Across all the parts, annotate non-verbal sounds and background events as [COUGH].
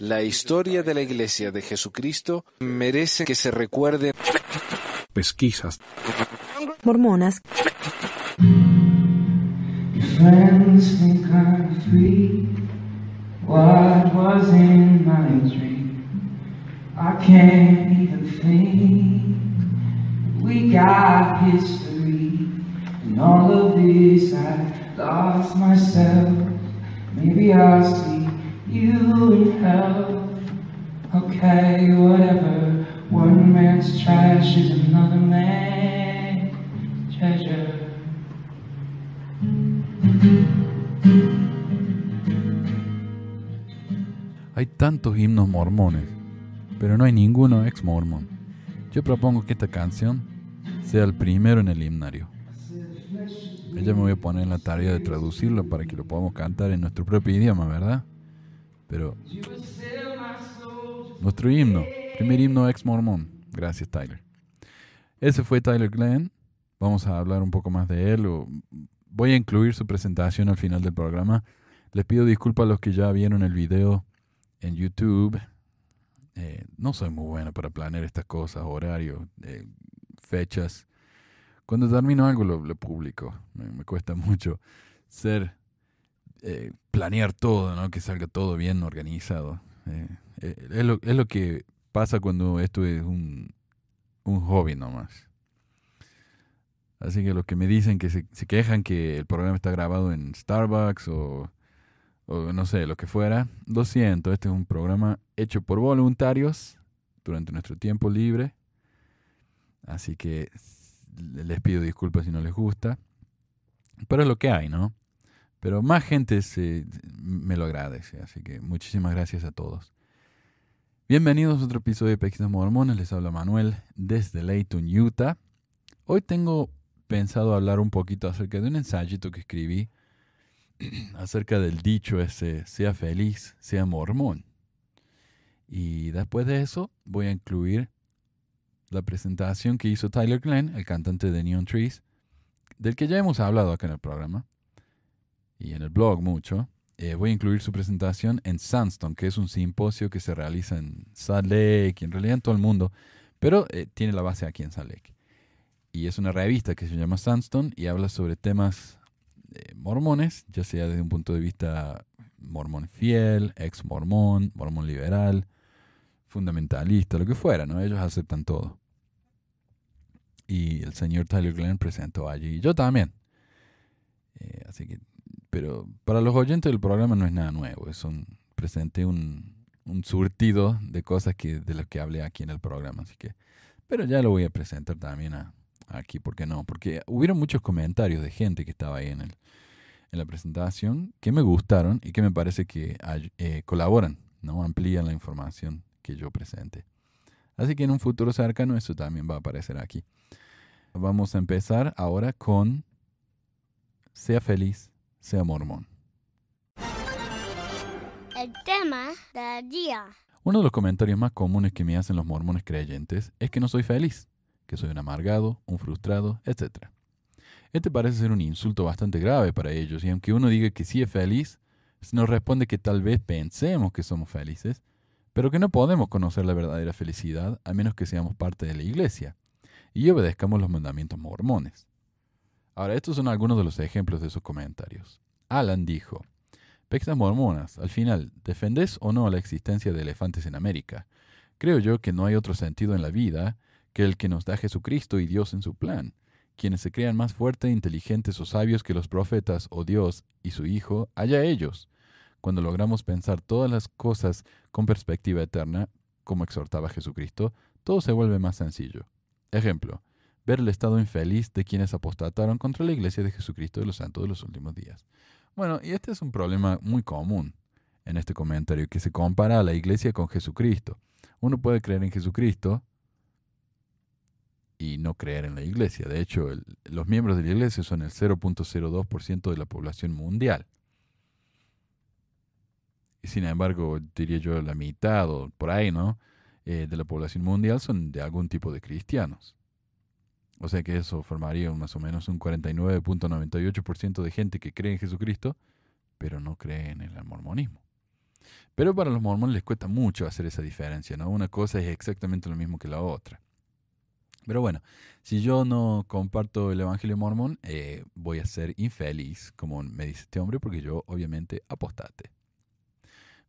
La historia de la Iglesia de Jesucristo merece que se recuerde Pesquisas Friends make our free what was in my dream I came and think we got history and all of this I lost myself maybe I'll still you whatever. One man's another treasure. Hay tantos himnos mormones, pero no hay ninguno ex mormon Yo propongo que esta canción sea el primero en el himnario. Ella me voy a poner en la tarea de traducirlo para que lo podamos cantar en nuestro propio idioma, ¿verdad? Pero nuestro himno, primer himno ex mormón. Gracias, Tyler. Ese fue Tyler Glenn. Vamos a hablar un poco más de él. Voy a incluir su presentación al final del programa. Les pido disculpas a los que ya vieron el video en YouTube. Eh, no soy muy bueno para planear estas cosas, horarios, eh, fechas. Cuando termino algo lo, publico. me cuesta [LAUGHS] mucho ser eh, planear todo, ¿no? Que salga todo bien organizado. Eh, eh, es, lo, que pasa cuando esto es un, hobby nomás. Así que los que me dicen que se, quejan que el programa está grabado en Starbucks o, o no sé, lo que fuera, lo siento, este es un programa hecho por voluntarios durante nuestro tiempo libre. Así que les pido disculpas si no les gusta. Pero es lo que hay, ¿no? Pero más gente se, me lo agradece, así que muchísimas gracias a todos. Bienvenidos a otro episodio de Pequitas Mormones, les habla Manuel desde Layton, Utah. Hoy tengo pensado hablar un poquito acerca de un ensayito que escribí [CLEARS THROAT] acerca del dicho ese, sea feliz, sea mormón. Y después de eso voy a incluir la presentación que hizo Tyler Glenn, el cantante de Neon Trees, del que ya hemos hablado acá en el programa, y en el blog mucho, eh, voy a incluir su presentación en Sandstone, que es un simposio que se realiza en Salt Lake, en realidad en todo el mundo, pero eh, tiene la base aquí en Salt Lake. Y es una revista que se llama Sandstone y habla sobre temas eh, mormones, ya sea desde un punto de vista mormón fiel, ex mormón, mormón liberal, fundamentalista, lo que fuera, ¿no? Ellos aceptan todo. Y el señor Tyler Glenn presentó allí, y yo también. así que pero para los oyentes del programa no es nada nuevo. Es un, presente, un, surtido de cosas que, de las que hablé aquí en el programa, así que... Pero ya lo voy a presentar también aquí, ¿por qué no? Porque hubieron muchos comentarios de gente que estaba ahí en, en la presentación que me gustaron y que me parece que eh, colaboran, ¿no? Amplían la información que yo presente. Así que en un futuro cercano eso también va a aparecer aquí. Vamos a empezar ahora con Sea feliz sea mormón. El tema del Uno de los comentarios más comunes que me hacen los mormones creyentes es que no soy feliz, que soy un amargado, un frustrado, etc. Este parece ser un insulto bastante grave para ellos y aunque uno diga que sí es feliz, nos responde que tal vez pensemos que somos felices, pero que no podemos conocer la verdadera felicidad a menos que seamos parte de la iglesia y obedezcamos los mandamientos mormones. Ahora, estos son algunos de los ejemplos de sus comentarios. Alan dijo, Pectas mormonas, al final, ¿defendés o no la existencia de elefantes en América? Creo yo que no hay otro sentido en la vida que el que nos da Jesucristo y Dios en su plan. Quienes se crean más fuertes, inteligentes o sabios que los profetas o Dios y su Hijo, allá ellos. Cuando logramos pensar todas las cosas con perspectiva eterna, como exhortaba Jesucristo, todo se vuelve más sencillo. Ejemplo, ver el estado infeliz de quienes apostataron contra la Iglesia de Jesucristo de los Santos de los últimos días. Bueno, y este es un problema muy común en este comentario, que se compara a la Iglesia con Jesucristo. Uno puede creer en Jesucristo y no creer en la Iglesia. De hecho, los miembros de la Iglesia son el 0.02% de la población mundial. Y sin embargo, diría yo la mitad o por ahí, ¿no? Eh, de la población mundial son de algún tipo de cristianos. O sea que eso formaría más o menos un 49.98% de gente que cree en Jesucristo, pero no cree en el mormonismo. Pero para los mormones les cuesta mucho hacer esa diferencia, ¿no? Una cosa es exactamente lo mismo que la otra. Pero bueno, si yo no comparto el Evangelio mormón, eh, voy a ser infeliz, como me dice este hombre, porque yo obviamente apostate.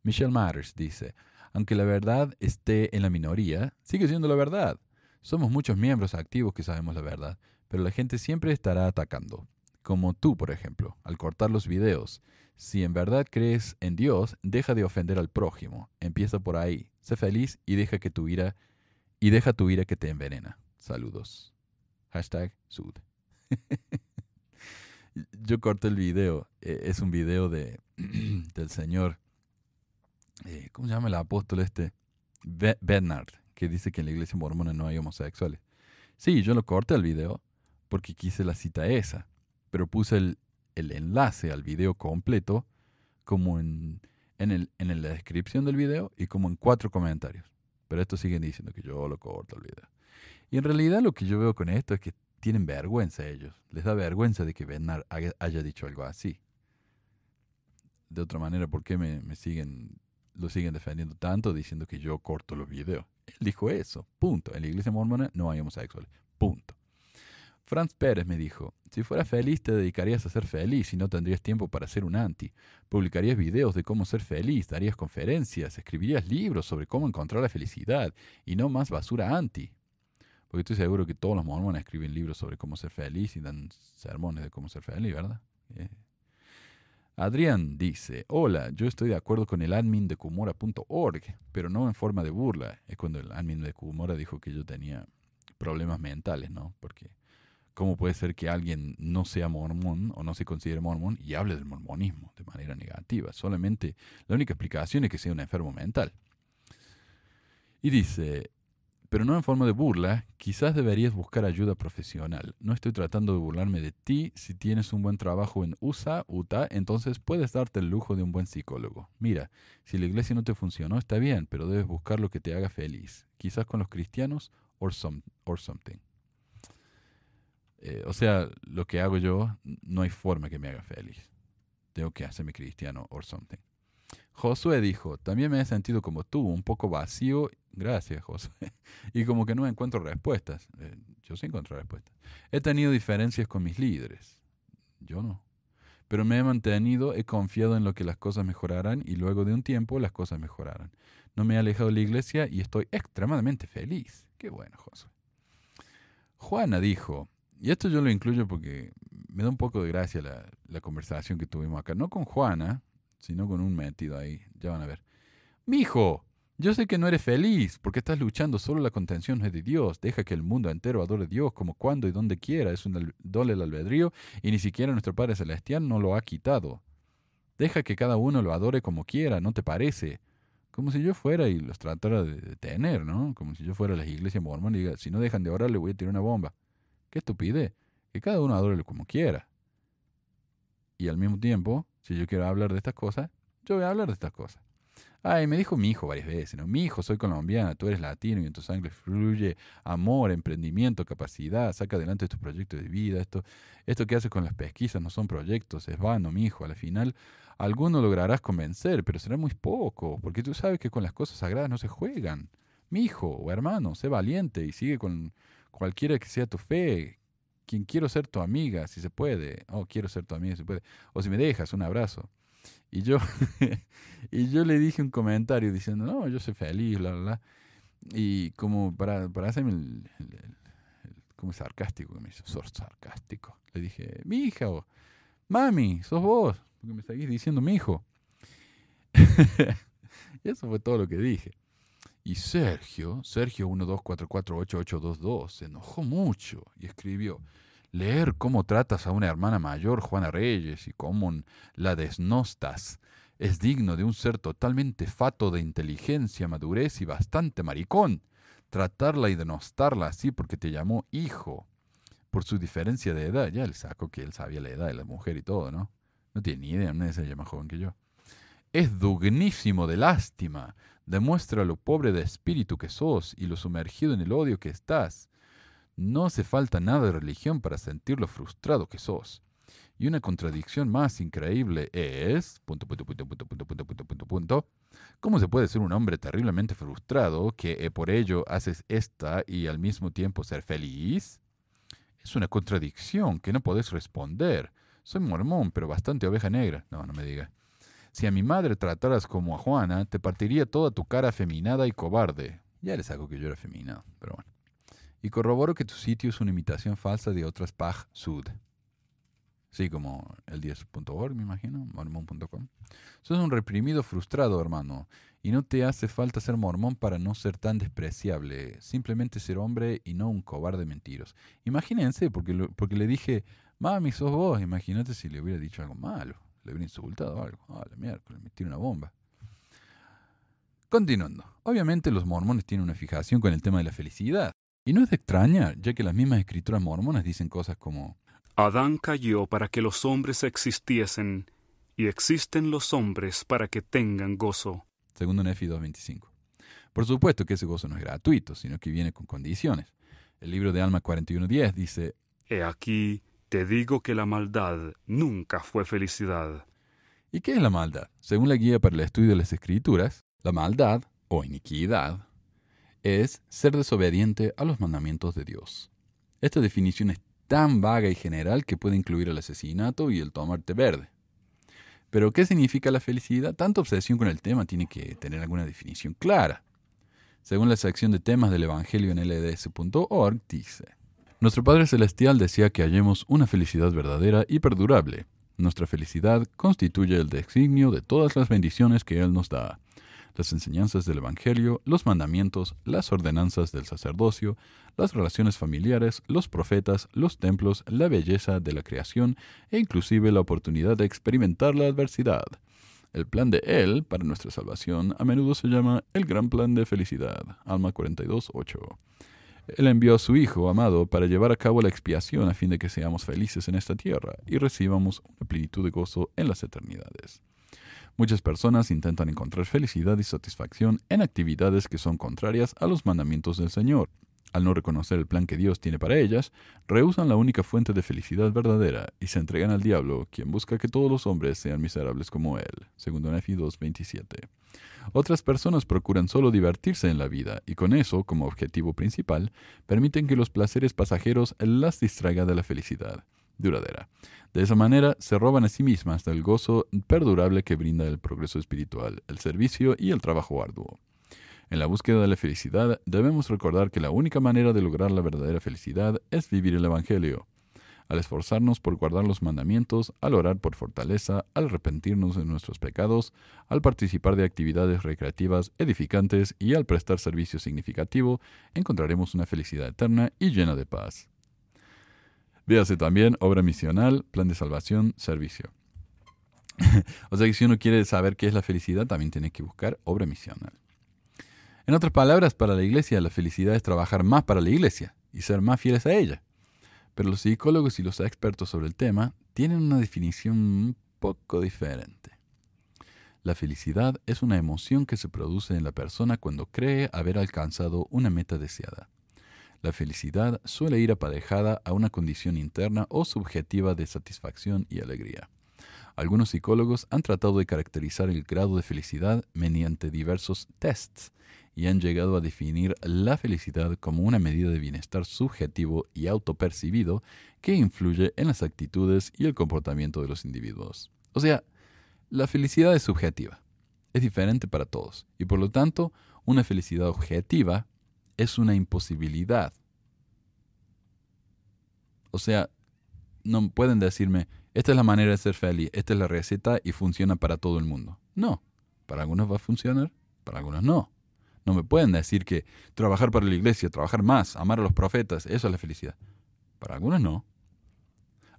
Michelle Matters dice, aunque la verdad esté en la minoría, sigue siendo la verdad. Somos muchos miembros activos que sabemos la verdad, pero la gente siempre estará atacando. Como tú, por ejemplo, al cortar los videos. Si en verdad crees en Dios, deja de ofender al prójimo. Empieza por ahí. Sé feliz y deja que tu ira y deja tu ira que te envenena. Saludos. Hashtag Sud. [LAUGHS] Yo corté el video. E, es un video de, [CLEARS THROAT] del señor. Eh, ¿Cómo se llama el apóstol este? Bernard dice que en la iglesia mormona no hay homosexuales. Sí, yo lo corté al video porque quise la cita esa, pero puse el, el enlace al video completo como en, en, el, en la descripción del video y como en cuatro comentarios. Pero esto siguen diciendo que yo lo corto al video. Y en realidad lo que yo veo con esto es que tienen vergüenza ellos. Les da vergüenza de que Bernard haya dicho algo así. De otra manera, ¿por qué me, me siguen, lo siguen defendiendo tanto diciendo que yo corto los videos? Él dijo eso, punto. En la iglesia mormona no hay homosexuales, punto. Franz Pérez me dijo, si fueras feliz te dedicarías a ser feliz y no tendrías tiempo para ser un anti. Publicarías videos de cómo ser feliz, darías conferencias, escribirías libros sobre cómo encontrar la felicidad y no más basura anti. Porque estoy seguro que todos los mormones escriben libros sobre cómo ser feliz y dan sermones de cómo ser feliz, ¿verdad? Eh, Adrián dice, hola, yo estoy de acuerdo con el admin de Kumora.org, pero no en forma de burla. Es cuando el admin de Kumora dijo que yo tenía problemas mentales, ¿no? Porque ¿cómo puede ser que alguien no sea mormón o no se considere mormón y hable del mormonismo de manera negativa? Solamente la única explicación es que sea un enfermo mental. Y dice, pero no en forma de burla, quizás deberías buscar ayuda profesional. No estoy tratando de burlarme de ti. Si tienes un buen trabajo en USA, Utah, entonces puedes darte el lujo de un buen psicólogo. Mira, si la iglesia no te funcionó, está bien, pero debes buscar lo que te haga feliz. Quizás con los cristianos or, something. Eh, o sea, lo que hago yo, no hay forma que me haga feliz. Tengo que hacerme cristiano or something. Josué dijo, también me he sentido como tú, un poco vacío, gracias Josué, [LAUGHS] y como que no encuentro respuestas. Eh, yo sí encuentro respuestas. He tenido diferencias con mis líderes, yo no. Pero me he mantenido, he confiado en lo que las cosas mejorarán y luego de un tiempo las cosas mejorarán. No me he alejado de la iglesia y estoy extremadamente feliz. Qué bueno, Josué. Juana dijo, y esto yo lo incluyo porque me da un poco de gracia la, la conversación que tuvimos acá, no con Juana, sino con un metido ahí. Ya van a ver. Mijo, yo sé que no eres feliz porque estás luchando solo la contención de Dios. Deja que el mundo entero adore a Dios como cuando y donde quiera. Es un doble el albedrío y ni siquiera nuestro Padre Celestial no lo ha quitado. Deja que cada uno lo adore como quiera, ¿no te parece? Como si yo fuera y los tratara de detener, ¿no? Como si yo fuera a las iglesias mormonas y diga, si no dejan de orar, le voy a tirar una bomba. Qué estupidez. Que cada uno adore como quiera. Y al mismo tiempo, si yo quiero hablar de estas cosas, yo voy a hablar de estas cosas. ay ah, me dijo mi hijo varias veces, ¿no? Mi hijo, soy colombiana, tú eres latino y en tu sangre fluye amor, emprendimiento, capacidad, saca adelante estos proyectos de vida, esto, esto que haces con las pesquisas no son proyectos, es vano, mi hijo, al final alguno lograrás convencer, pero será muy poco, porque tú sabes que con las cosas sagradas no se juegan. Mi hijo o hermano, sé valiente y sigue con cualquiera que sea tu fe, quien quiero ser tu amiga, si se puede, oh, quiero ser tu amiga, si se puede, o si me dejas, un abrazo. Y yo, [LAUGHS] y yo le dije un comentario diciendo, no, yo soy feliz, bla, bla, bla. Y como para, para hacerme el, como sarcástico, me hizo, sos sarcástico. Le dije, mi hija, o mami, sos vos, porque me seguís diciendo mi hijo. [LAUGHS] eso fue todo lo que dije. Y Sergio, Sergio 12448822, se enojó mucho y escribió, leer cómo tratas a una hermana mayor, Juana Reyes, y cómo la desnostas, es digno de un ser totalmente fato de inteligencia, madurez y bastante maricón. Tratarla y denostarla así porque te llamó hijo, por su diferencia de edad, ya el saco que él sabía la edad de la mujer y todo, ¿no? No tiene ni idea, no es ella más joven que yo. Es dugnísimo de lástima Demuestra lo pobre de espíritu que sos y lo sumergido en el odio que estás. No hace falta nada de religión para sentir lo frustrado que sos. Y una contradicción más increíble es... Punto, punto, punto, ¿Cómo se puede ser un hombre terriblemente frustrado que eh, por ello haces esta y al mismo tiempo ser feliz? Es una contradicción que no podés responder. Soy mormón, pero bastante oveja negra. No, no me diga. Si a mi madre trataras como a Juana, te partiría toda tu cara afeminada y cobarde. Ya les saco que yo era afeminado, pero bueno. Y corroboro que tu sitio es una imitación falsa de otras Paj Sud. Sí, como el 10.org, me imagino, mormón.com. Sos un reprimido frustrado, hermano, y no te hace falta ser mormón para no ser tan despreciable, simplemente ser hombre y no un cobarde mentiros. Imagínense, porque, porque le dije, mami, sos vos, imagínate si le hubiera dicho algo malo le hubiera insultado algo. Ah, la miércoles, me una bomba. Continuando. Obviamente los mormones tienen una fijación con el tema de la felicidad. Y no es de extrañar, ya que las mismas escrituras mormonas dicen cosas como Adán cayó para que los hombres existiesen, y existen los hombres para que tengan gozo. Segundo Nefi 2.25. Por supuesto que ese gozo no es gratuito, sino que viene con condiciones. El libro de Alma 41.10 dice, He aquí, te digo que la maldad nunca fue felicidad. ¿Y qué es la maldad? Según la guía para el estudio de las escrituras, la maldad, o iniquidad, es ser desobediente a los mandamientos de Dios. Esta definición es tan vaga y general que puede incluir el asesinato y el tomarte verde. Pero, ¿qué significa la felicidad? Tanta obsesión con el tema tiene que tener alguna definición clara. Según la sección de temas del Evangelio en lds.org, dice, nuestro Padre Celestial decía que hallemos una felicidad verdadera y perdurable. Nuestra felicidad constituye el designio de todas las bendiciones que Él nos da. Las enseñanzas del Evangelio, los mandamientos, las ordenanzas del sacerdocio, las relaciones familiares, los profetas, los templos, la belleza de la creación e inclusive la oportunidad de experimentar la adversidad. El plan de Él para nuestra salvación a menudo se llama el gran plan de felicidad. Alma 42.8. Él envió a su Hijo amado para llevar a cabo la expiación a fin de que seamos felices en esta tierra y recibamos una plenitud de gozo en las eternidades. Muchas personas intentan encontrar felicidad y satisfacción en actividades que son contrarias a los mandamientos del Señor. Al no reconocer el plan que Dios tiene para ellas, rehusan la única fuente de felicidad verdadera y se entregan al diablo, quien busca que todos los hombres sean miserables como él. Segundo Nefi 2.27. Otras personas procuran solo divertirse en la vida y con eso, como objetivo principal, permiten que los placeres pasajeros las distraigan de la felicidad duradera. De esa manera, se roban a sí mismas del gozo perdurable que brinda el progreso espiritual, el servicio y el trabajo arduo. En la búsqueda de la felicidad, debemos recordar que la única manera de lograr la verdadera felicidad es vivir el Evangelio, al esforzarnos por guardar los mandamientos, al orar por fortaleza, al arrepentirnos de nuestros pecados, al participar de actividades recreativas edificantes y al prestar servicio significativo, encontraremos una felicidad eterna y llena de paz. Véase también obra misional, plan de salvación, servicio. [LAUGHS] o sea que si uno quiere saber qué es la felicidad, también tiene que buscar obra misional. En otras palabras, para la iglesia la felicidad es trabajar más para la iglesia y ser más fieles a ella. Pero los psicólogos y los expertos sobre el tema tienen una definición un poco diferente. La felicidad es una emoción que se produce en la persona cuando cree haber alcanzado una meta deseada. La felicidad suele ir aparejada a una condición interna o subjetiva de satisfacción y alegría. Algunos psicólogos han tratado de caracterizar el grado de felicidad mediante diversos tests y han llegado a definir la felicidad como una medida de bienestar subjetivo y autopercibido que influye en las actitudes y el comportamiento de los individuos. O sea, la felicidad es subjetiva, es diferente para todos, y por lo tanto, una felicidad objetiva es una imposibilidad. O sea, no pueden decirme, esta es la manera de ser feliz, esta es la receta y funciona para todo el mundo. No, para algunos va a funcionar, para algunos no. No me pueden decir que trabajar para la iglesia, trabajar más, amar a los profetas, eso es la felicidad. Para algunos no.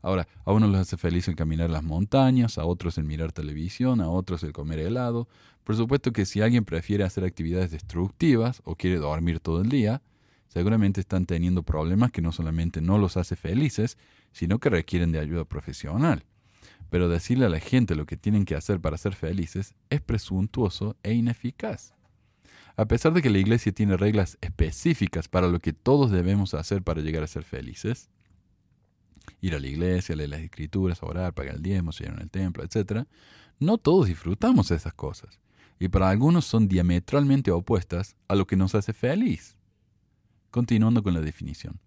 Ahora, a unos les hace feliz en caminar las montañas, a otros el mirar televisión, a otros el comer helado. Por supuesto que si alguien prefiere hacer actividades destructivas o quiere dormir todo el día, seguramente están teniendo problemas que no solamente no los hace felices, sino que requieren de ayuda profesional. Pero decirle a la gente lo que tienen que hacer para ser felices es presuntuoso e ineficaz. A pesar de que la iglesia tiene reglas específicas para lo que todos debemos hacer para llegar a ser felices, ir a la iglesia, leer las escrituras, orar, pagar el diezmo, en el templo, etc., no todos disfrutamos de esas cosas. Y para algunos son diametralmente opuestas a lo que nos hace feliz. Continuando con la definición.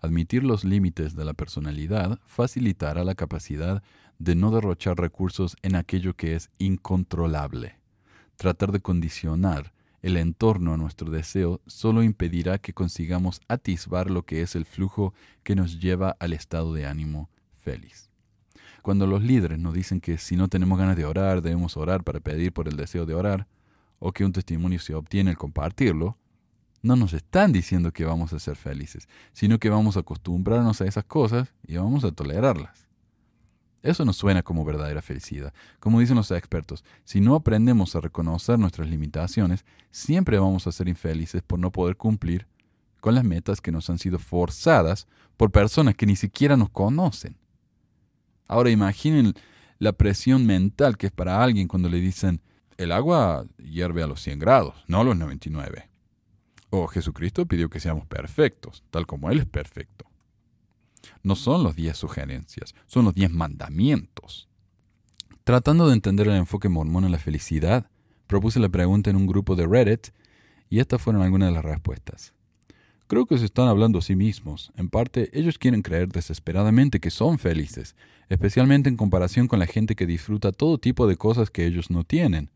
Admitir los límites de la personalidad facilitará la capacidad de no derrochar recursos en aquello que es incontrolable. Tratar de condicionar el entorno a nuestro deseo solo impedirá que consigamos atisbar lo que es el flujo que nos lleva al estado de ánimo feliz. Cuando los líderes nos dicen que si no tenemos ganas de orar, debemos orar para pedir por el deseo de orar, o que un testimonio se obtiene al compartirlo, no nos están diciendo que vamos a ser felices, sino que vamos a acostumbrarnos a esas cosas y vamos a tolerarlas. Eso nos suena como verdadera felicidad. Como dicen los expertos, si no aprendemos a reconocer nuestras limitaciones, siempre vamos a ser infelices por no poder cumplir con las metas que nos han sido forzadas por personas que ni siquiera nos conocen. Ahora imaginen la presión mental que es para alguien cuando le dicen, el agua hierve a los 100 grados, no a los 99. O Jesucristo pidió que seamos perfectos, tal como Él es perfecto no son los diez sugerencias, son los diez mandamientos. Tratando de entender el enfoque mormón en la felicidad, propuse la pregunta en un grupo de Reddit y estas fueron algunas de las respuestas. Creo que se están hablando a sí mismos. En parte, ellos quieren creer desesperadamente que son felices, especialmente en comparación con la gente que disfruta todo tipo de cosas que ellos no tienen.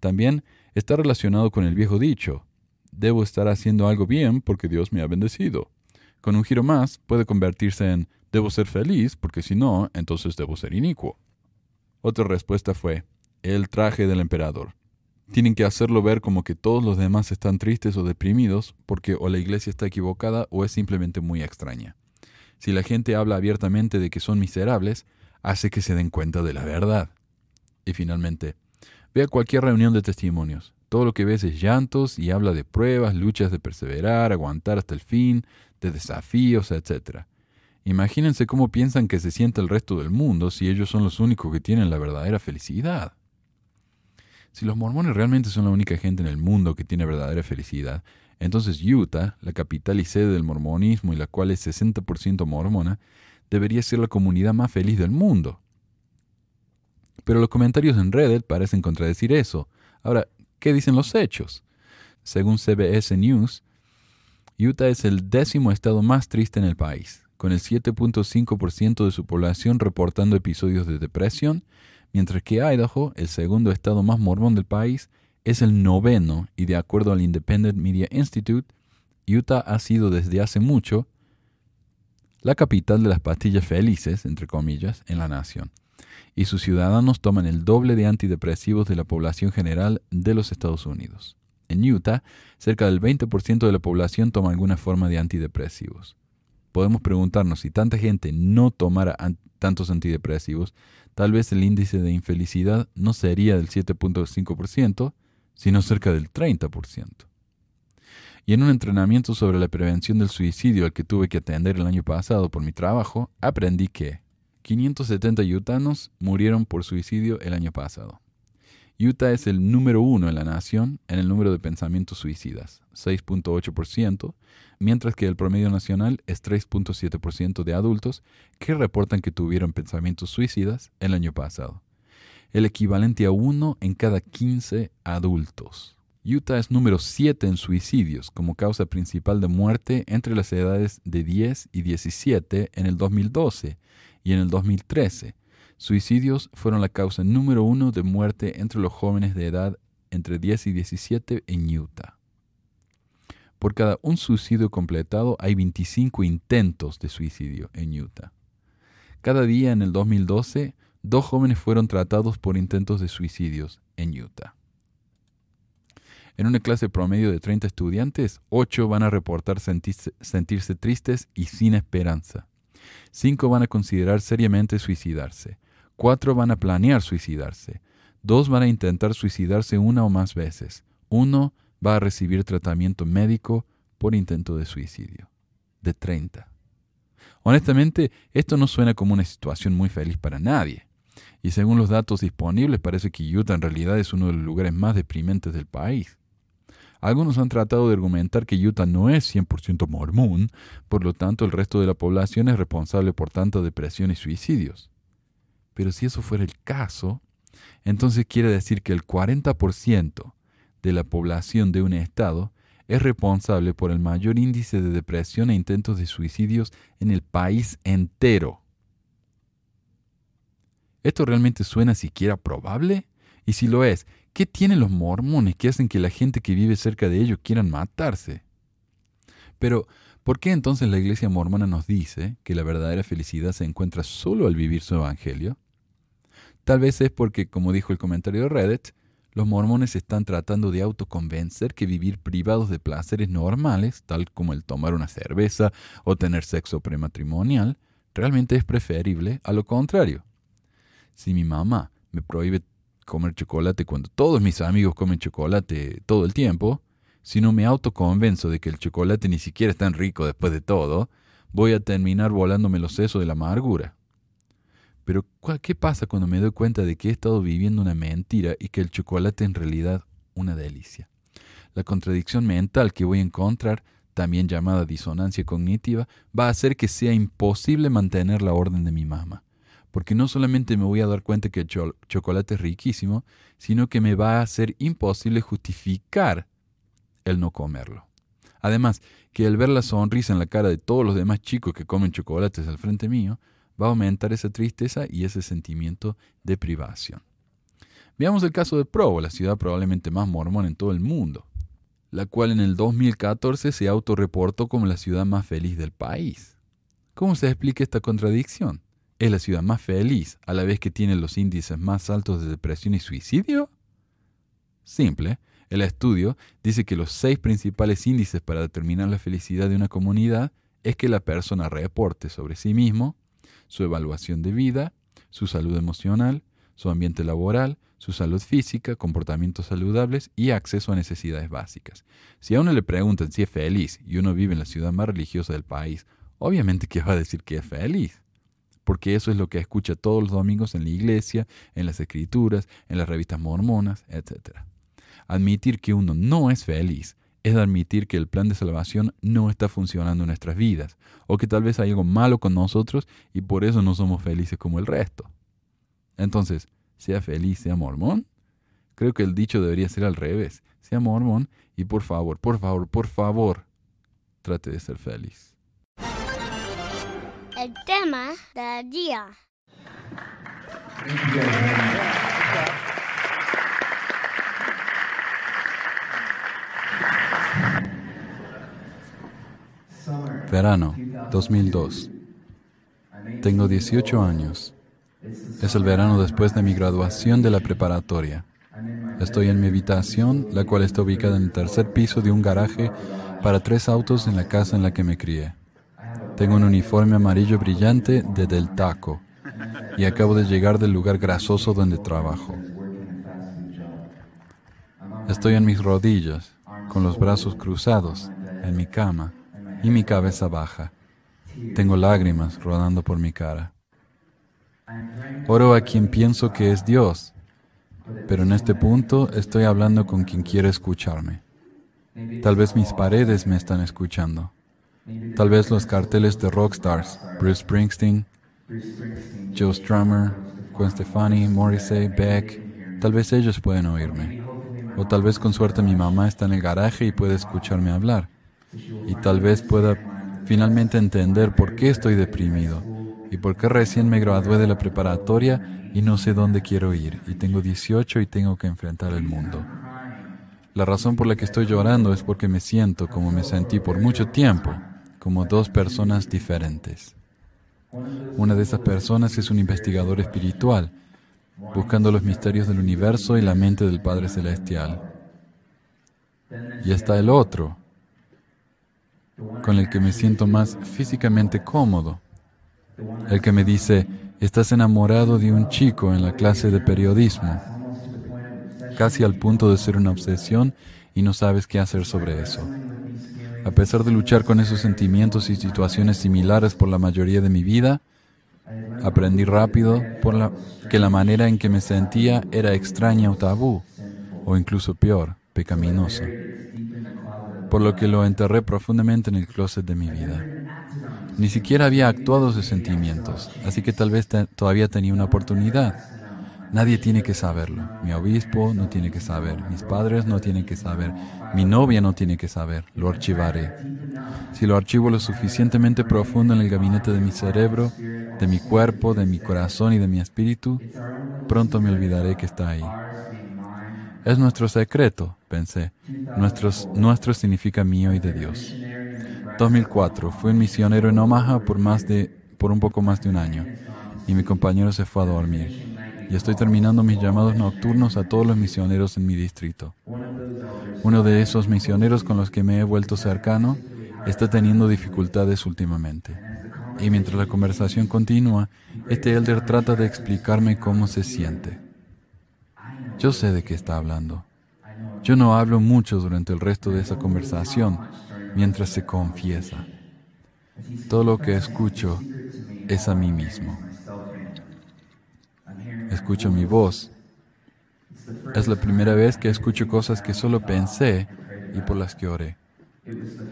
También está relacionado con el viejo dicho, debo estar haciendo algo bien porque Dios me ha bendecido. Con un giro más puede convertirse en debo ser feliz porque si no, entonces debo ser inicuo. Otra respuesta fue el traje del emperador. Tienen que hacerlo ver como que todos los demás están tristes o deprimidos porque o la iglesia está equivocada o es simplemente muy extraña. Si la gente habla abiertamente de que son miserables, hace que se den cuenta de la verdad. Y finalmente, vea cualquier reunión de testimonios. Todo lo que ves es llantos y habla de pruebas, luchas de perseverar, aguantar hasta el fin, de desafíos, etc. Imagínense cómo piensan que se siente el resto del mundo si ellos son los únicos que tienen la verdadera felicidad. Si los mormones realmente son la única gente en el mundo que tiene verdadera felicidad, entonces Utah, la capital y sede del mormonismo y la cual es 60% mormona, debería ser la comunidad más feliz del mundo. Pero los comentarios en Reddit parecen contradecir eso. Ahora, ¿qué dicen los hechos? Según CBS News, Utah es el décimo estado más triste en el país, con el 7.5% de su población reportando episodios de depresión, mientras que Idaho, el segundo estado más mormón del país, es el noveno y de acuerdo al Independent Media Institute, Utah ha sido desde hace mucho la capital de las pastillas felices, entre comillas, en la nación y sus ciudadanos toman el doble de antidepresivos de la población general de los Estados Unidos. En Utah, cerca del 20% de la población toma alguna forma de antidepresivos. Podemos preguntarnos si tanta gente no tomara tantos antidepresivos, tal vez el índice de infelicidad no sería del 7.5%, sino cerca del 30%. Y en un entrenamiento sobre la prevención del suicidio al que tuve que atender el año pasado por mi trabajo, aprendí que 570 yutanos murieron por suicidio el año pasado. Utah es el número uno en la nación en el número de pensamientos suicidas, 6.8%, mientras que el promedio nacional es 3.7% de adultos que reportan que tuvieron pensamientos suicidas el año pasado, el equivalente a uno en cada 15 adultos. Utah es número 7 en suicidios como causa principal de muerte entre las edades de 10 y 17 en el 2012 y en el 2013, Suicidios fueron la causa número uno de muerte entre los jóvenes de edad entre 10 y 17 en Utah. Por cada un suicidio completado hay 25 intentos de suicidio en Utah. Cada día en el 2012, dos jóvenes fueron tratados por intentos de suicidios en Utah. En una clase promedio de 30 estudiantes, 8 van a reportar sentirse, tristes y sin esperanza. 5 van a considerar seriamente suicidarse. Cuatro van a planear suicidarse. Dos van a intentar suicidarse una o más veces. Uno va a recibir tratamiento médico por intento de suicidio. De 30. Honestamente, esto no suena como una situación muy feliz para nadie. Y según los datos disponibles, parece que Utah en realidad es uno de los lugares más deprimentes del país. Algunos han tratado de argumentar que Utah no es 100% mormón, por lo tanto el resto de la población es responsable por tanta depresión y suicidios. Pero si eso fuera el caso, entonces quiere decir que el 40% de la población de un estado es responsable por el mayor índice de depresión e intentos de suicidios en el país entero. ¿Esto realmente suena siquiera probable? Y si lo es, ¿qué tienen los mormones que hacen que la gente que vive cerca de ellos quieran matarse? Pero, ¿por qué entonces la iglesia mormona nos dice que la verdadera felicidad se encuentra solo al vivir su evangelio? Tal vez es porque, como dijo el comentario de Reddit, los mormones están tratando de autoconvencer que vivir privados de placeres normales, tal como el tomar una cerveza o tener sexo prematrimonial, realmente es preferible a lo contrario. Si mi mamá me prohíbe comer chocolate cuando todos mis amigos comen chocolate todo el tiempo, si no me autoconvenzo de que el chocolate ni siquiera es tan rico después de todo, voy a terminar volándome los sesos de la amargura. Pero ¿qué pasa cuando me doy cuenta de que he estado viviendo una mentira y que el chocolate es en realidad una delicia? La contradicción mental que voy a encontrar, también llamada disonancia cognitiva, va a hacer que sea imposible mantener la orden de mi mamá. Porque no solamente me voy a dar cuenta que el chocolate es riquísimo, sino que me va a ser imposible justificar el no comerlo. Además, que al ver la sonrisa en la cara de todos los demás chicos que comen chocolates al frente mío, va a aumentar esa tristeza y ese sentimiento de privación. Veamos el caso de Provo, la ciudad probablemente más mormón en todo el mundo, la cual en el 2014 se autorreportó como la ciudad más feliz del país. ¿Cómo se explica esta contradicción? ¿Es la ciudad más feliz a la vez que tiene los índices más altos de depresión y suicidio? Simple, el estudio dice que los seis principales índices para determinar la felicidad de una comunidad es que la persona reporte sobre sí mismo, su evaluación de vida, su salud emocional, su ambiente laboral, su salud física, comportamientos saludables y acceso a necesidades básicas. Si a uno le preguntan si es feliz y uno vive en la ciudad más religiosa del país, obviamente que va a decir que es feliz, porque eso es lo que escucha todos los domingos en la iglesia, en las escrituras, en las revistas mormonas, etc. Admitir que uno no es feliz es de admitir que el plan de salvación no está funcionando en nuestras vidas, o que tal vez hay algo malo con nosotros y por eso no somos felices como el resto. Entonces, sea feliz, sea mormón. Creo que el dicho debería ser al revés. Sea mormón y por favor, por favor, por favor, trate de ser feliz. El tema del día. Verano 2002. Tengo 18 años. Es el verano después de mi graduación de la preparatoria. Estoy en mi habitación, la cual está ubicada en el tercer piso de un garaje para tres autos en la casa en la que me crié. Tengo un uniforme amarillo brillante de Del Taco y acabo de llegar del lugar grasoso donde trabajo. Estoy en mis rodillas, con los brazos cruzados, en mi cama, y mi cabeza baja. Tengo lágrimas rodando por mi cara. Oro a quien pienso que es Dios, pero en este punto estoy hablando con quien quiere escucharme. Tal vez mis paredes me están escuchando. Tal vez los carteles de rockstars, Bruce Springsteen, Joe Strummer, Gwen Stefani, Morrissey, Beck, tal vez ellos pueden oírme. O tal vez con suerte mi mamá está en el garaje y puede escucharme hablar y tal vez pueda finalmente entender por qué estoy deprimido y por qué recién me gradué de la preparatoria y no sé dónde quiero ir y tengo 18 y tengo que enfrentar el mundo. La razón por la que estoy llorando es porque me siento como me sentí por mucho tiempo, como dos personas diferentes. Una de esas personas es un investigador espiritual, buscando los misterios del universo y la mente del Padre Celestial. Y está el otro, con el que me siento más físicamente cómodo, el que me dice, estás enamorado de un chico en la clase de periodismo, casi al punto de ser una obsesión y no sabes qué hacer sobre eso. A pesar de luchar con esos sentimientos y situaciones similares por la mayoría de mi vida, aprendí rápido que la manera en que me sentía era extraña o tabú, o incluso peor, pecaminosa por lo que lo enterré profundamente en el closet de mi vida. Ni siquiera había actuado sus sentimientos, así que tal vez todavía tenía una oportunidad. Nadie tiene que saberlo. Mi obispo no tiene que saber, mis padres no tienen que saber, mi novia no tiene que saber, lo archivaré. Si lo archivo lo suficientemente profundo en el gabinete de mi cerebro, de mi cuerpo, de mi corazón y de mi espíritu, pronto me olvidaré que está ahí. Es nuestro secreto, pensé. nuestro significa mío y de Dios. 2004. Fui un misionero en Omaha por, más de, por un poco más de un año y mi compañero se fue a dormir. Y estoy terminando mis llamados nocturnos a todos los misioneros en mi distrito. Uno de esos misioneros con los que me he vuelto cercano está teniendo dificultades últimamente. Y mientras la conversación continúa, este elder trata de explicarme cómo se siente. Yo sé de qué está hablando. Yo no hablo mucho durante el resto de esa conversación mientras se confiesa. Todo lo que escucho es a mí mismo. Escucho mi voz. Es la primera vez que escucho cosas que solo pensé y por las que oré.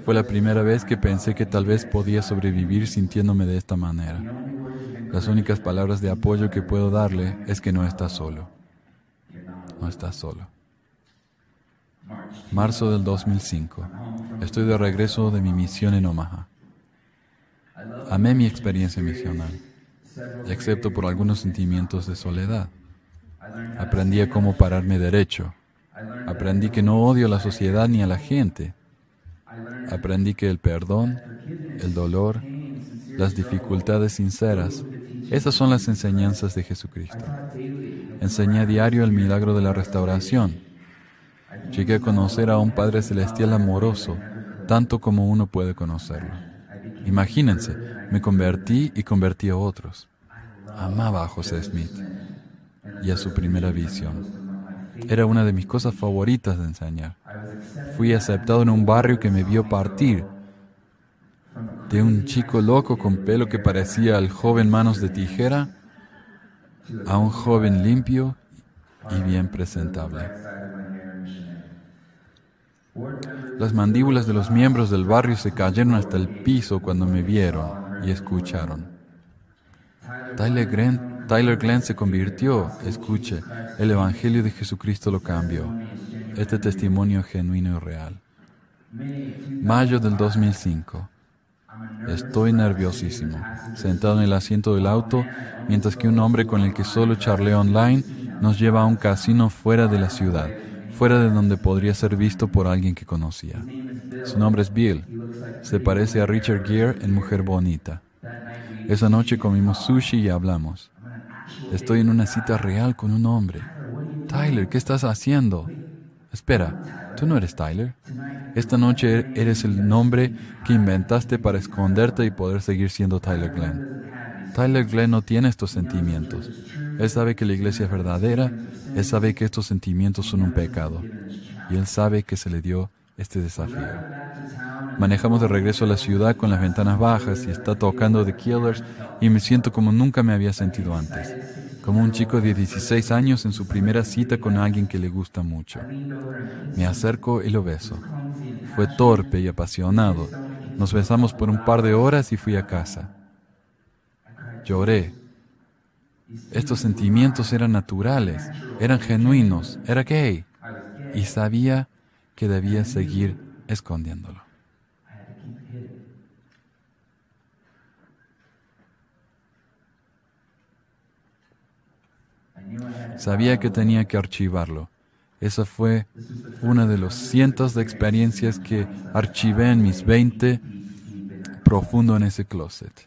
Fue la primera vez que pensé que tal vez podía sobrevivir sintiéndome de esta manera. Las únicas palabras de apoyo que puedo darle es que no está solo no estás solo. Marzo del 2005. Estoy de regreso de mi misión en Omaha. Amé mi experiencia misional, excepto por algunos sentimientos de soledad. Aprendí a cómo pararme derecho. Aprendí que no odio a la sociedad ni a la gente. Aprendí que el perdón, el dolor, las dificultades sinceras esas son las enseñanzas de Jesucristo. Enseñé a diario el milagro de la restauración. Llegué a conocer a un Padre Celestial amoroso, tanto como uno puede conocerlo. Imagínense, me convertí y convertí a otros. Amaba a José Smith y a su primera visión. Era una de mis cosas favoritas de enseñar. Fui aceptado en un barrio que me vio partir de un chico loco con pelo que parecía al joven manos de tijera a un joven limpio y bien presentable. Las mandíbulas de los miembros del barrio se cayeron hasta el piso cuando me vieron y escucharon. Tyler Glenn, se convirtió, escuche, el Evangelio de Jesucristo lo cambió. Este testimonio genuino y real. Mayo del 2005. Estoy nerviosísimo, sentado en el asiento del auto, mientras que un hombre con el que solo charlé online nos lleva a un casino fuera de la ciudad, fuera de donde podría ser visto por alguien que conocía. Su nombre es Bill. Se parece a Richard Gere en Mujer Bonita. Esa noche comimos sushi y hablamos. Estoy en una cita real con un hombre. Tyler, ¿qué estás haciendo? Espera, Tú no eres Tyler. Esta noche eres el nombre que inventaste para esconderte y poder seguir siendo Tyler Glenn. Tyler Glenn no tiene estos sentimientos. Él sabe que la iglesia es verdadera, él sabe que estos sentimientos son un pecado y él sabe que se le dio este desafío. Manejamos de regreso a la ciudad con las ventanas bajas y está tocando The Killers y me siento como nunca me había sentido antes como un chico de 16 años en su primera cita con alguien que le gusta mucho. Me acerco y lo beso. Fue torpe y apasionado. Nos besamos por un par de horas y fui a casa. Lloré. Estos sentimientos eran naturales, eran genuinos, era gay y sabía que debía seguir escondiéndolo. Sabía que tenía que archivarlo. Esa fue una de los cientos de experiencias que archivé en mis 20 profundo en ese closet.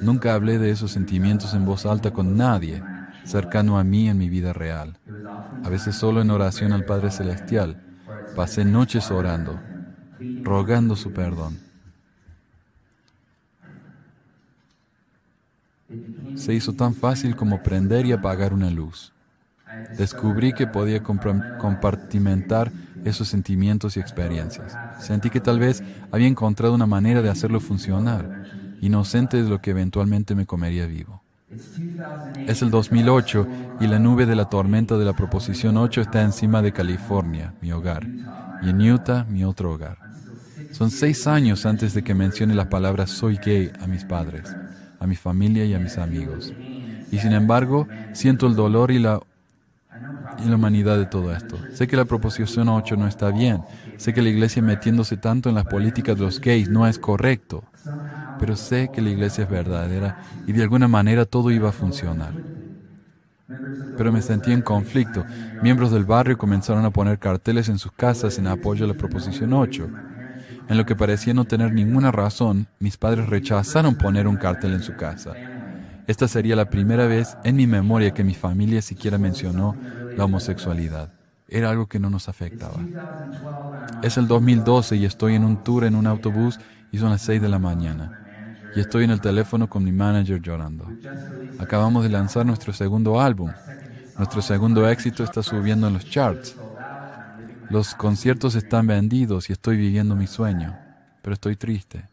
Nunca hablé de esos sentimientos en voz alta con nadie cercano a mí en mi vida real. A veces solo en oración al Padre Celestial. Pasé noches orando, rogando su perdón se hizo tan fácil como prender y apagar una luz. Descubrí que podía compartimentar esos sentimientos y experiencias. Sentí que tal vez había encontrado una manera de hacerlo funcionar, inocente de lo que eventualmente me comería vivo. Es el 2008 y la nube de la tormenta de la Proposición 8 está encima de California, mi hogar, y en Utah, mi otro hogar. Son seis años antes de que mencione la palabra soy gay a mis padres a mi familia y a mis amigos. Y sin embargo, siento el dolor y la, y la humanidad de todo esto. Sé que la proposición 8 no está bien. Sé que la iglesia metiéndose tanto en las políticas de los gays no es correcto. Pero sé que la iglesia es verdadera y de alguna manera todo iba a funcionar. Pero me sentí en conflicto. Miembros del barrio comenzaron a poner carteles en sus casas en apoyo a la proposición 8. En lo que parecía no tener ninguna razón, mis padres rechazaron poner un cartel en su casa. Esta sería la primera vez en mi memoria que mi familia siquiera mencionó la homosexualidad. Era algo que no nos afectaba. Es el 2012 y estoy en un tour en un autobús y son las 6 de la mañana y estoy en el teléfono con mi manager llorando. Acabamos de lanzar nuestro segundo álbum. Nuestro segundo éxito está subiendo en los charts. Los conciertos están vendidos y estoy viviendo mi sueño, pero estoy triste.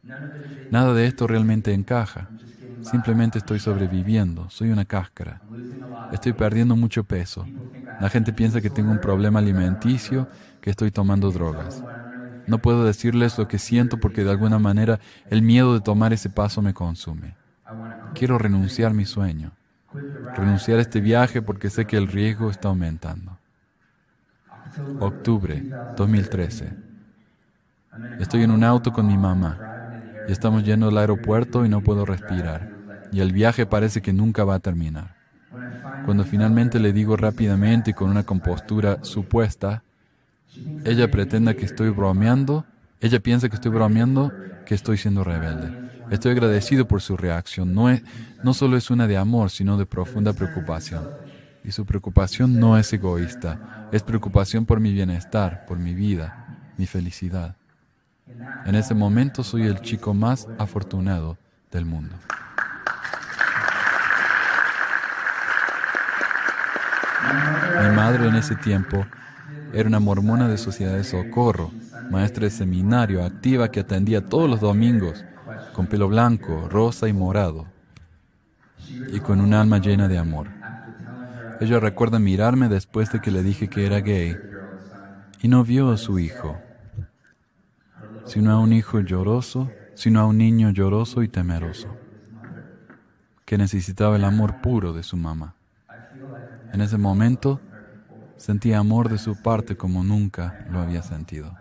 Nada de esto realmente encaja. Simplemente estoy sobreviviendo, soy una cáscara. Estoy perdiendo mucho peso. La gente piensa que tengo un problema alimenticio, que estoy tomando drogas. No puedo decirles lo que siento porque de alguna manera el miedo de tomar ese paso me consume. Quiero renunciar a mi sueño, renunciar a este viaje porque sé que el riesgo está aumentando octubre 2013. Estoy en un auto con mi mamá y estamos yendo al aeropuerto y no puedo respirar. Y el viaje parece que nunca va a terminar. Cuando finalmente le digo rápidamente y con una compostura supuesta, ella pretenda que estoy bromeando, ella piensa que estoy bromeando, que estoy siendo rebelde. Estoy agradecido por su reacción. No, es, no solo es una de amor, sino de profunda preocupación. Y su preocupación no es egoísta, es preocupación por mi bienestar, por mi vida, mi felicidad. En ese momento soy el chico más afortunado del mundo. Mi madre en ese tiempo era una mormona de Sociedad de Socorro, maestra de seminario activa que atendía todos los domingos, con pelo blanco, rosa y morado, y con un alma llena de amor. Ella recuerda mirarme después de que le dije que era gay y no vio a su hijo, sino a un hijo lloroso, sino a un niño lloroso y temeroso, que necesitaba el amor puro de su mamá. En ese momento sentí amor de su parte como nunca lo había sentido.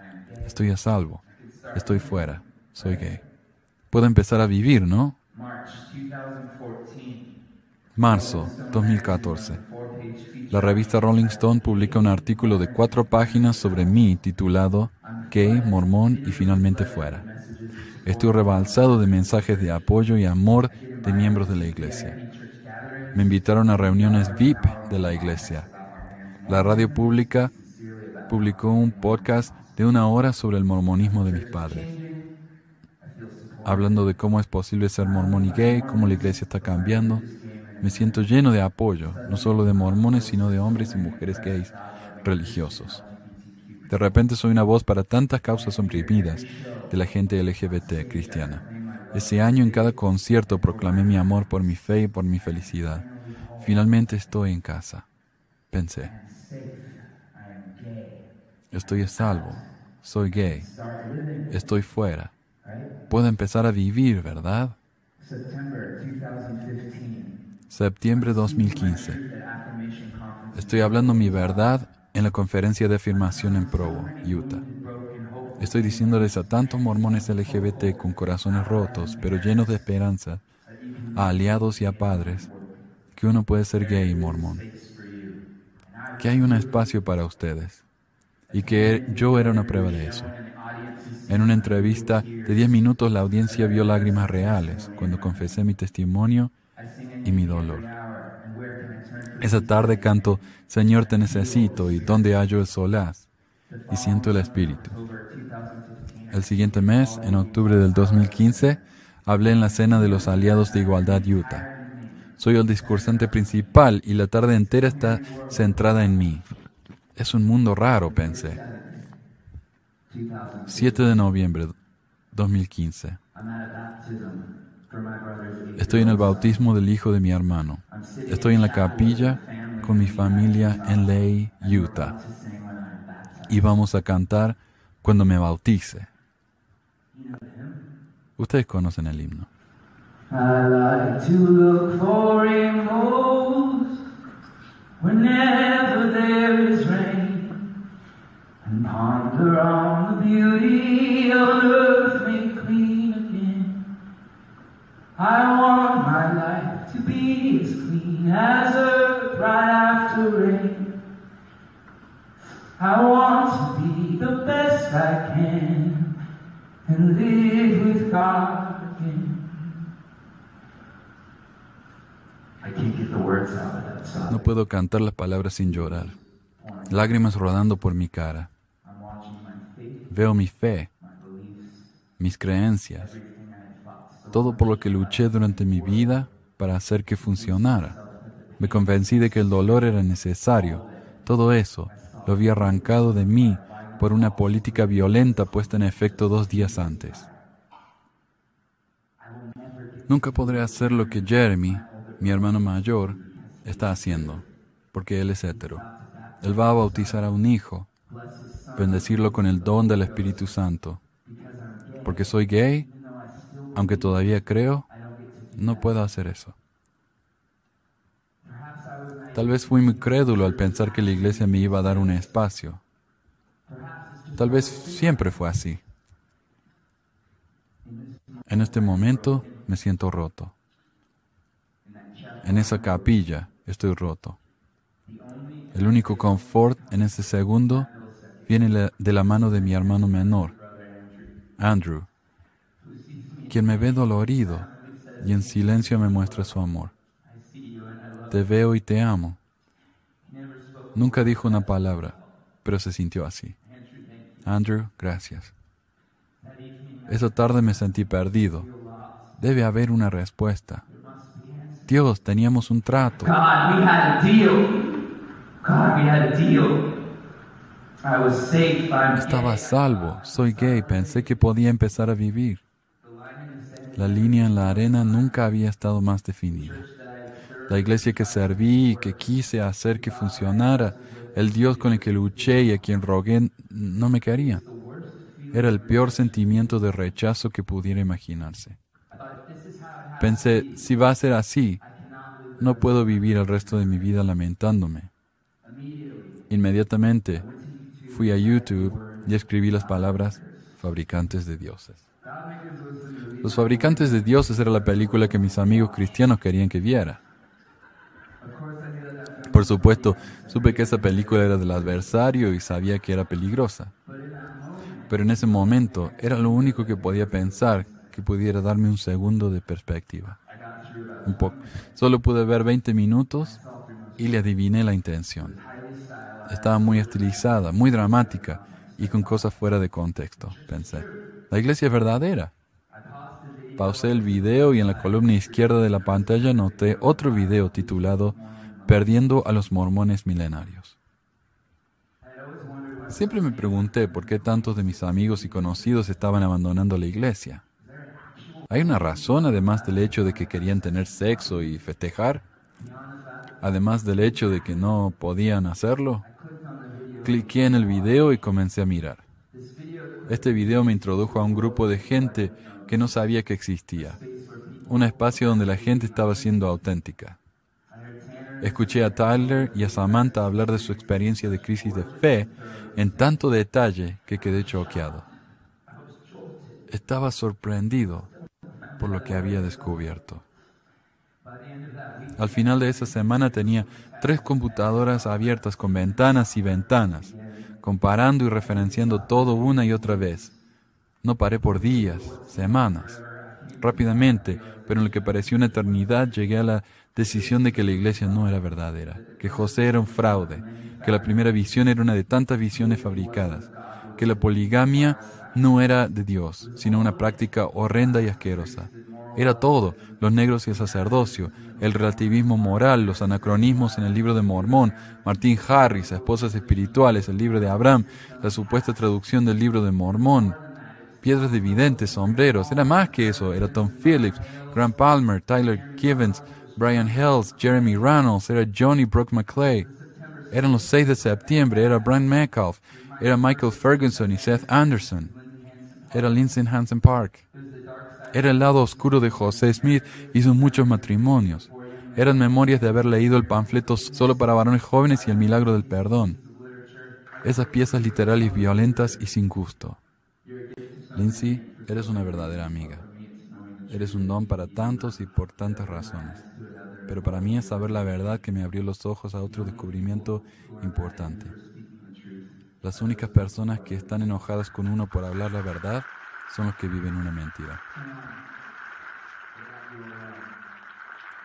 Estoy a salvo, estoy fuera, soy gay. Puedo empezar a vivir, ¿no? Marzo 2014. La revista Rolling Stone publica un artículo de cuatro páginas sobre mí titulado Gay, Mormón y finalmente fuera. Estoy rebalsado de mensajes de apoyo y amor de miembros de la iglesia. Me invitaron a reuniones VIP de la iglesia. La radio pública publicó un podcast de una hora sobre el mormonismo de mis padres, hablando de cómo es posible ser mormón y gay, cómo la iglesia está cambiando, me siento lleno de apoyo, no solo de mormones, sino de hombres y mujeres gays religiosos. De repente soy una voz para tantas causas oprimidas de la gente LGBT cristiana. Ese año en cada concierto proclamé mi amor por mi fe y por mi felicidad. Finalmente estoy en casa, pensé. Estoy a salvo, soy gay, estoy fuera. Puedo empezar a vivir, ¿verdad? septiembre 2015. Estoy hablando mi verdad en la conferencia de afirmación en Provo, Utah. Estoy diciéndoles a tantos mormones LGBT con corazones rotos, pero llenos de esperanza, a aliados y a padres, que uno puede ser gay y mormón, que hay un espacio para ustedes y que yo era una prueba de eso. En una entrevista de 10 minutos la audiencia vio lágrimas reales cuando confesé mi testimonio y mi dolor. Esa tarde canto, Señor, te necesito y ¿dónde hallo el solaz? Y siento el Espíritu. El siguiente mes, en octubre del 2015, hablé en la cena de los aliados de Igualdad Utah. Soy el discursante principal y la tarde entera está centrada en mí. Es un mundo raro, pensé. 7 de noviembre 2015. Estoy en el bautismo del hijo de mi hermano. Estoy en la capilla con mi familia en Ley, Utah. Y vamos a cantar cuando me bautice. Ustedes conocen el himno. I want my life to be as clean as a right after rain. I want to be the best I can and live with God again. I can't get the words out of that song. No puedo cantar las palabras sin llorar. Lágrimas rodando por mi cara. Veo mi fe, mis creencias todo por lo que luché durante mi vida para hacer que funcionara. Me convencí de que el dolor era necesario. Todo eso lo había arrancado de mí por una política violenta puesta en efecto dos días antes. Nunca podré hacer lo que Jeremy, mi hermano mayor, está haciendo, porque él es hétero. Él va a bautizar a un hijo, bendecirlo con el don del Espíritu Santo. Porque soy gay, aunque todavía creo, no puedo hacer eso. Tal vez fui muy crédulo al pensar que la iglesia me iba a dar un espacio. Tal vez siempre fue así. En este momento me siento roto. En esa capilla estoy roto. El único confort en ese segundo viene de la mano de mi hermano menor, Andrew, quien me ve dolorido y en silencio me muestra su amor. Te veo y te amo. Nunca dijo una palabra, pero se sintió así. Andrew, gracias. Esa tarde me sentí perdido. Debe haber una respuesta. Dios, teníamos un trato. Estaba salvo, soy gay, pensé que podía empezar a vivir. La línea en la arena nunca había estado más definida. La iglesia que serví y que quise hacer que funcionara, el Dios con el que luché y a quien rogué, no me quería. Era el peor sentimiento de rechazo que pudiera imaginarse. Pensé, si va a ser así, no puedo vivir el resto de mi vida lamentándome. Inmediatamente fui a YouTube y escribí las palabras fabricantes de dioses. Los fabricantes de dioses era la película que mis amigos cristianos querían que viera. Por supuesto, supe que esa película era del adversario y sabía que era peligrosa. Pero en ese momento era lo único que podía pensar que pudiera darme un segundo de perspectiva. Un poco. Solo pude ver 20 minutos y le adiviné la intención. Estaba muy estilizada, muy dramática y con cosas fuera de contexto, pensé. La iglesia es verdadera. Pausé el video y en la columna izquierda de la pantalla noté otro video titulado Perdiendo a los mormones milenarios. Siempre me pregunté por qué tantos de mis amigos y conocidos estaban abandonando la iglesia. ¿Hay una razón además del hecho de que querían tener sexo y festejar? Además del hecho de que no podían hacerlo? Cliqué en el video y comencé a mirar. Este video me introdujo a un grupo de gente que no sabía que existía, un espacio donde la gente estaba siendo auténtica. Escuché a Tyler y a Samantha hablar de su experiencia de crisis de fe en tanto detalle que quedé choqueado. Estaba sorprendido por lo que había descubierto. Al final de esa semana tenía tres computadoras abiertas con ventanas y ventanas, comparando y referenciando todo una y otra vez. No paré por días, semanas. Rápidamente, pero en lo que pareció una eternidad, llegué a la decisión de que la iglesia no era verdadera, que José era un fraude, que la primera visión era una de tantas visiones fabricadas, que la poligamia no era de Dios, sino una práctica horrenda y asquerosa. Era todo, los negros y el sacerdocio, el relativismo moral, los anacronismos en el libro de Mormón, Martín Harris, esposas espirituales, el libro de Abraham, la supuesta traducción del libro de Mormón, piedras de videntes, sombreros. Era más que eso. Era Tom Phillips, Grant Palmer, Tyler Givens, Brian Hells, Jeremy Reynolds, era Johnny Brooke McClay. Eran los 6 de septiembre, era Brian Metcalf, era Michael Ferguson y Seth Anderson. Era Lindsay Hansen Park. Era el lado oscuro de José Smith y sus muchos matrimonios. Eran memorias de haber leído el panfleto solo para varones jóvenes y el milagro del perdón. Esas piezas literales violentas y sin gusto. Lindsay, eres una verdadera amiga. Eres un don para tantos y por tantas razones. Pero para mí es saber la verdad que me abrió los ojos a otro descubrimiento importante. Las únicas personas que están enojadas con uno por hablar la verdad son los que viven una mentira.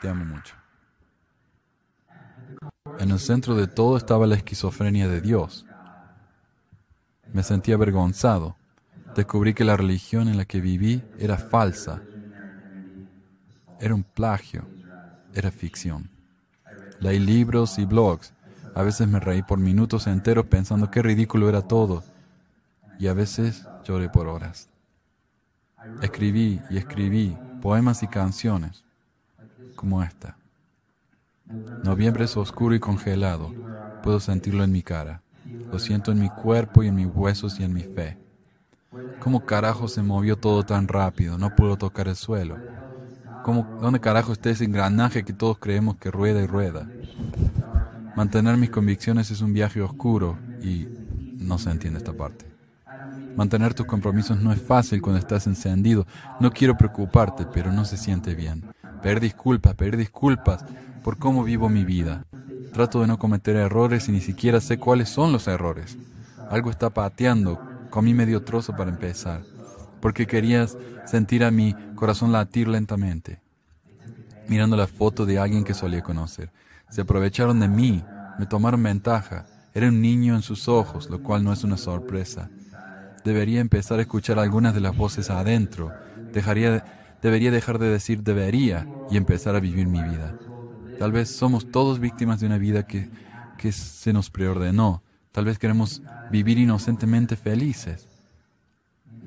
Te amo mucho. En el centro de todo estaba la esquizofrenia de Dios. Me sentí avergonzado Descubrí que la religión en la que viví era falsa, era un plagio, era ficción. Leí libros y blogs. A veces me reí por minutos enteros pensando qué ridículo era todo. Y a veces lloré por horas. Escribí y escribí poemas y canciones como esta. Noviembre es oscuro y congelado. Puedo sentirlo en mi cara. Lo siento en mi cuerpo y en mis huesos y en mi fe. ¿Cómo carajo se movió todo tan rápido? No pudo tocar el suelo. ¿Dónde carajo está ese engranaje que todos creemos que rueda y rueda? Mantener mis convicciones es un viaje oscuro y no se entiende esta parte. Mantener tus compromisos no es fácil cuando estás encendido. No quiero preocuparte, pero no se siente bien. Pedir disculpas, pedir disculpas por cómo vivo mi vida. Trato de no cometer errores y ni siquiera sé cuáles son los errores. Algo está pateando Comí medio trozo para empezar, porque querías sentir a mi corazón latir lentamente. Mirando la foto de alguien que solía conocer, se aprovecharon de mí, me tomaron ventaja. Era un niño en sus ojos, lo cual no es una sorpresa. Debería empezar a escuchar algunas de las voces adentro. Dejaría debería dejar de decir debería y empezar a vivir mi vida. Tal vez somos todos víctimas de una vida que se nos preordenó, Tal vez queremos vivir inocentemente felices.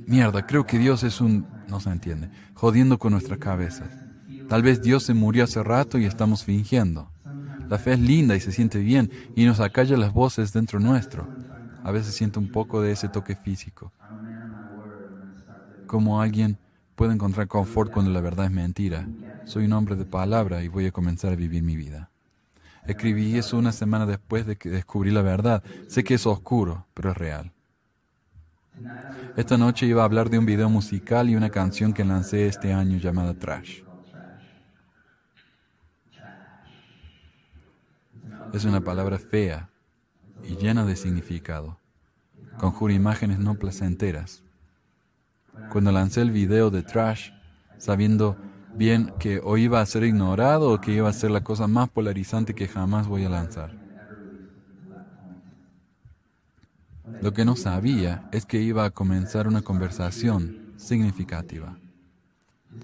Mierda, creo que Dios es un... no se entiende. Jodiendo con nuestras cabezas. Tal vez Dios se murió hace rato y estamos fingiendo. La fe es linda y se siente bien y nos acalla las voces dentro nuestro. A veces siento un poco de ese toque físico. Como alguien puede encontrar confort cuando la verdad es mentira. Soy un hombre de palabra y voy a comenzar a vivir mi vida. Escribí eso una semana después de que descubrí la verdad. Sé que es oscuro, pero es real. Esta noche iba a hablar de un video musical y una canción que lancé este año llamada Trash. Es una palabra fea y llena de significado. Conjura imágenes no placenteras. Cuando lancé el video de Trash, sabiendo bien que o iba a ser ignorado o que iba a ser la cosa más polarizante que jamás voy a lanzar. Lo que no sabía es que iba a comenzar una conversación significativa.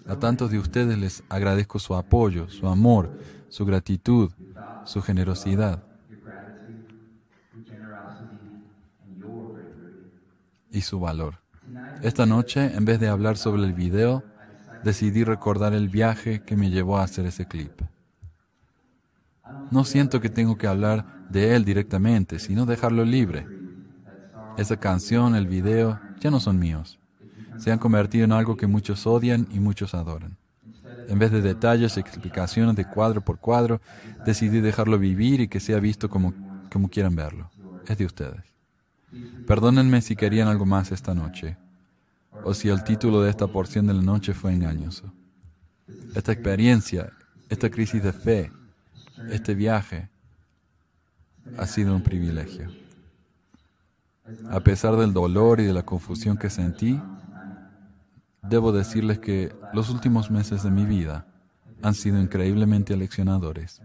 A tantos de ustedes les agradezco su apoyo, su amor, su gratitud, su generosidad. y su valor. Esta noche, en vez de hablar sobre el video, decidí recordar el viaje que me llevó a hacer ese clip. No siento que tengo que hablar de él directamente, sino dejarlo libre. Esa canción, el video, ya no son míos. Se han convertido en algo que muchos odian y muchos adoran. En vez de detalles, y explicaciones de cuadro por cuadro, decidí dejarlo vivir y que sea visto como, como quieran verlo. Es de ustedes. Perdónenme si querían algo más esta noche o si el título de esta porción de la noche fue engañoso. Esta experiencia, esta crisis de fe, este viaje, ha sido un privilegio. A pesar del dolor y de la confusión que sentí, debo decirles que los últimos meses de mi vida han sido increíblemente aleccionadores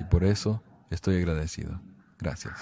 y por eso estoy agradecido. Gracias.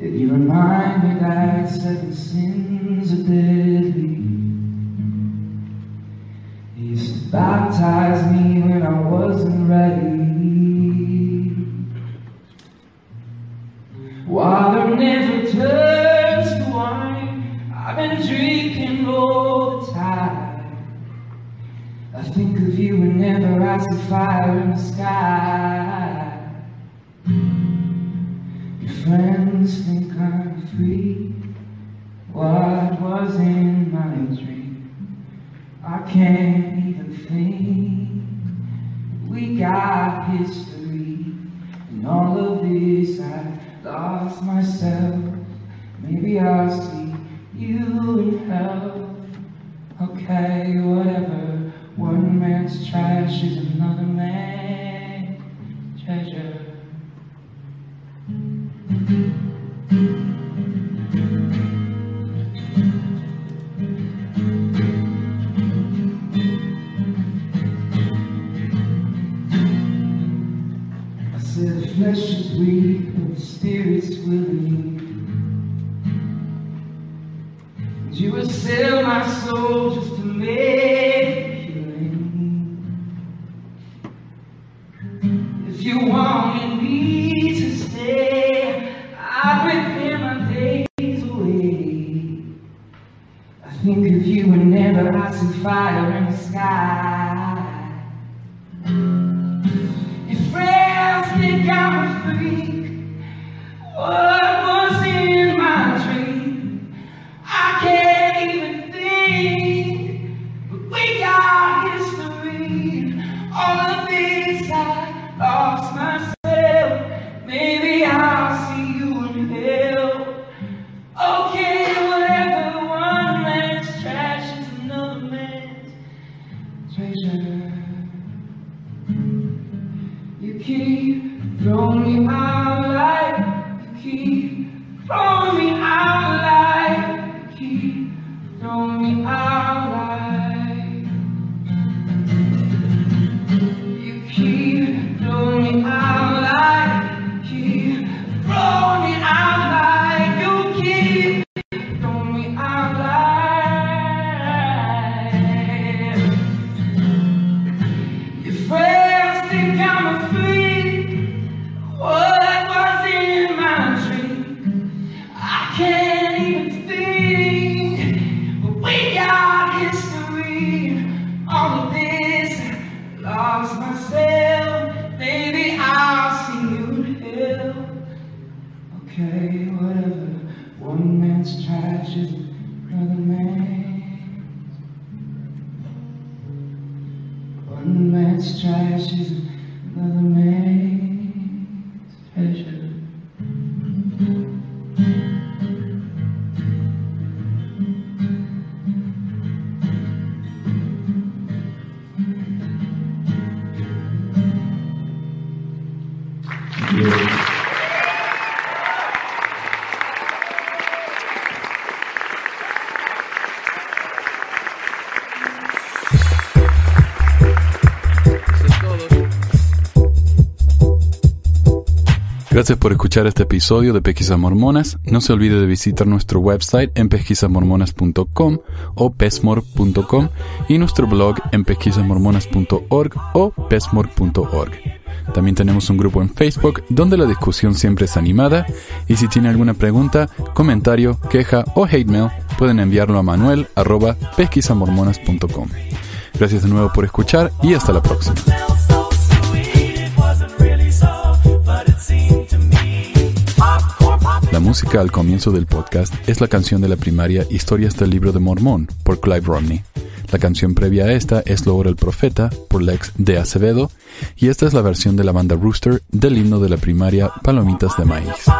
Yet you remind me that seven sins are deadly. He used to baptize me when I wasn't ready. If you never I see fire in the sky. one man's trash is another man's. Gracias por escuchar este episodio de Pesquisas Mormonas. No se olvide de visitar nuestro website en pesquisasmormonas.com o pesmor.com y nuestro blog en pesquisasmormonas.org o pesmor.org. También tenemos un grupo en Facebook donde la discusión siempre es animada y si tiene alguna pregunta, comentario, queja o hate mail pueden enviarlo a manuel.pesquisasmormonas.com. Gracias de nuevo por escuchar y hasta la próxima. música al comienzo del podcast es la canción de la primaria Historias del Libro de Mormón por Clive Romney. La canción previa a esta es Lo el Profeta por Lex de Acevedo y esta es la versión de la banda Rooster del himno de la primaria Palomitas de Maíz.